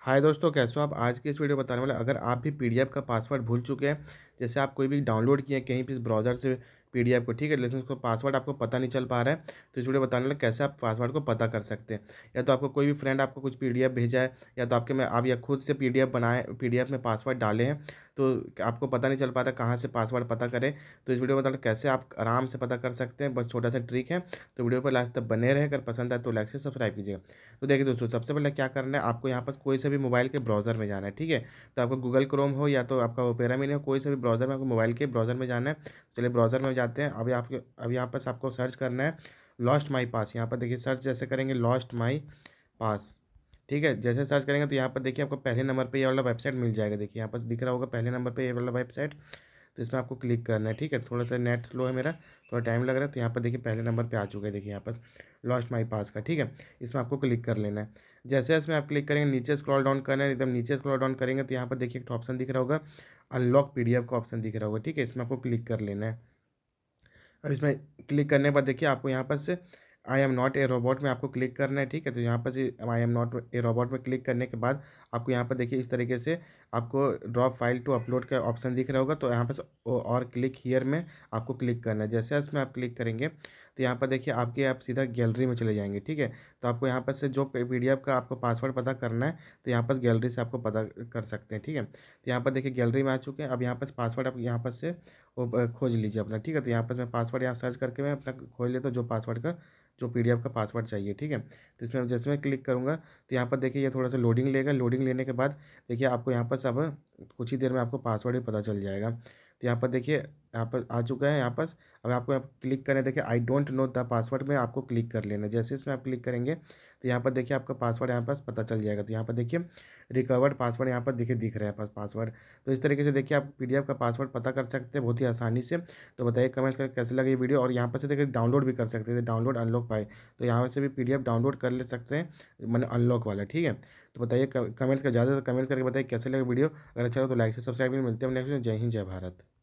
हाय दोस्तों कैसे हो आप आज के इस वीडियो बताने वाले अगर आप भी पीडीएफ का पासवर्ड भूल चुके हैं जैसे आप कोई भी डाउनलोड किए कहीं भी इस ब्राउज़र से पी को ठीक है लेकिन उसको पासवर्ड आपको पता नहीं चल पा रहा है तो इसलिए बताने लगे कैसे आप पासवर्ड को पता कर सकते हैं या तो आपको कोई भी फ्रेंड आपको कुछ पी भेजा है या तो आपके में आप या खुद से पी बनाए पी में पासवर्ड डाले हैं तो आपको पता नहीं चल पा रहा कहाँ से पासवर्ड पता करें तो इस वीडियो में बताने कैसे आप आराम से पता कर सकते हैं बस छोटा सा ट्रिक है तो वीडियो पर लास्ट तक बने रहे अगर पसंद आए तो लाइक से सब्सक्राइब कीजिएगा तो देखिए दोस्तों सबसे पहले क्या करना है आपको यहाँ पर कोई से भी मोबाइल के ब्राउज़र में जाना है ठीक है तो आपको गूगल क्रोम हो या तो आपका ओपेरा मिले हो कोई से भी ब्राउज़र में आपको मोबाइल के ब्राउज़र में जाना है चलिए ब्राउज़र में जाते हैं अभी आपके अब यहाँ पर आपको सर्च करना है लॉस्ट माई पास यहाँ पर देखिए सर्च जैसे करेंगे लॉस्ट माई पास ठीक है जैसे सर्च करेंगे तो यहाँ पर देखिए आपको पहले नंबर पे ये वाला वेबसाइट मिल जाएगा देखिए यहाँ पर दिख रहा होगा पहले नंबर पे ये वाला वेबसाइट तो इसमें आपको क्लिक करना है ठीक है थोड़ा सा नेट स्लो है मेरा थोड़ा टाइम लग रहा है तो यहाँ पर देखिए पहले नंबर पे आ चुका है देखिए यहाँ पर लॉस्ट माई पास का ठीक है इसमें आपको क्लिक कर लेना है जैसे इसमें आप क्लिक करेंगे नीचे स्क्रॉल डाउन करना है एकदम नीचे स्क्रॉल डाउन करेंगे तो यहाँ पर देखिए एक ऑप्शन दिख रहा होगा अनलॉक पी का ऑप्शन दिख रहा होगा ठीक है इसमें आपको क्लिक कर लेना है अब इसमें क्लिक करने के बाद देखिए आपको यहाँ पर से I am not a robot में आपको क्लिक करना है ठीक है तो यहाँ पर I am not a robot में क्लिक करने के बाद आपको यहाँ पर देखिए इस तरीके से आपको ड्रॉप फाइल टू अपलोड का ऑप्शन दिख रहा होगा तो यहाँ पर और क्लिक हियर में आपको क्लिक करना है जैसे इसमें आप क्लिक करेंगे तो यहाँ पर देखिए आपके आप सीधा गैलरी में चले जाएंगे ठीक है तो आपको यहाँ पर से जो पी का आपको पासवर्ड पता करना है तो यहाँ पर गैलरी से आपको पता कर सकते हैं ठीक है तो यहाँ पर देखिए गैलरी में आ चुके हैं अब यहाँ पर पासवर्ड आप यहाँ पर से खोज लीजिए अपना ठीक है तो यहाँ पर मैं पासवर्ड यहाँ सर्च करके मैं अपना खोज लेता तो हूँ जो पासवर्ड का जो पी का पासवर्ड चाहिए ठीक है तो इसमें जैसे मैं क्लिक करूँगा तो यहाँ पर देखिए ये थोड़ा सा लोडिंग लेगा लोडिंग लेने के बाद देखिए आपको यहाँ पर सब कुछ ही देर में आपको पासवर्ड भी पता चल जाएगा तो यहाँ पर देखिए यहाँ पर आ चुका है यहाँ पास अब आपको यहाँ क्लिक करना देखिए I don't know the password में आपको क्लिक कर लेना जैसे इसमें आप क्लिक करेंगे तो यहाँ पर देखिए आपका पासवर्ड यहाँ पास पता चल जाएगा तो यहाँ पर देखिए रिकवर्ड पासवर्ड यहाँ पर देखिए दिख रहा है पासवर्ड तो इस तरीके से देखिए आप पी का पासवर्ड पता कर सकते हैं बहुत ही आसानी से तो बताइए कमेंट्स करके कैसे लगे वीडियो और यहाँ पर से देखिए डाउनलोड भी कर सकते थे डाउनलोड अनलॉक पाए तो यहाँ से भी पी डाउनलोड कर ले सकते हैं मैंने अनलॉक वाला ठीक है तो बताइए कमेंट्स का ज़्यादा कमेंट्स करके बताइए कैसे लगे वीडियो अगर अच्छा हो तो लाइक से सब्सक्राइब भी मिलते हैं नेक्स्ट जय हिंद जय भारत